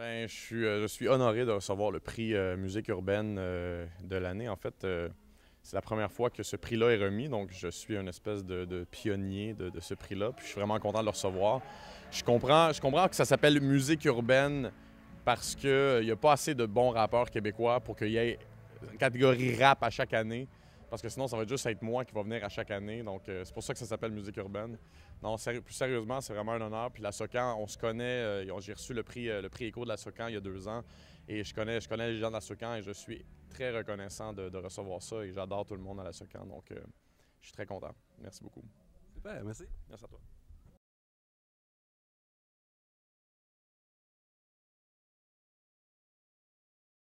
Ben, euh, je, suis, honoré de recevoir le prix euh, musique urbaine euh, de l'année. En fait, c'est la première fois que ce prix-là est remis, donc je suis une espèce de, pionnier de, ce prix-là. je suis vraiment content de le recevoir. Je je comprends que ça s'appelle musique urbaine parce qu'il n'y a pas assez de bons rappeurs québécois pour qu'il y ait une catégorie rap à chaque année. Parce que sinon, ça va juste être moi qui va venir à chaque année. Donc, euh, c'est pour ça que ça s'appelle Musique urbaine. Non, plus sérieusement, c'est vraiment un honneur. Puis la SOCAN, on se connaît. Euh, j'ai reçu le prix, euh, le prix écho de la SOCAN il y a deux ans. Et je connais, je connais les gens de la SOCAN et je suis très reconnaissant de, de recevoir ça. Et j'adore tout le monde à la SOCAN. Donc, je suis très content. Merci beaucoup. Super, merci. Merci à toi.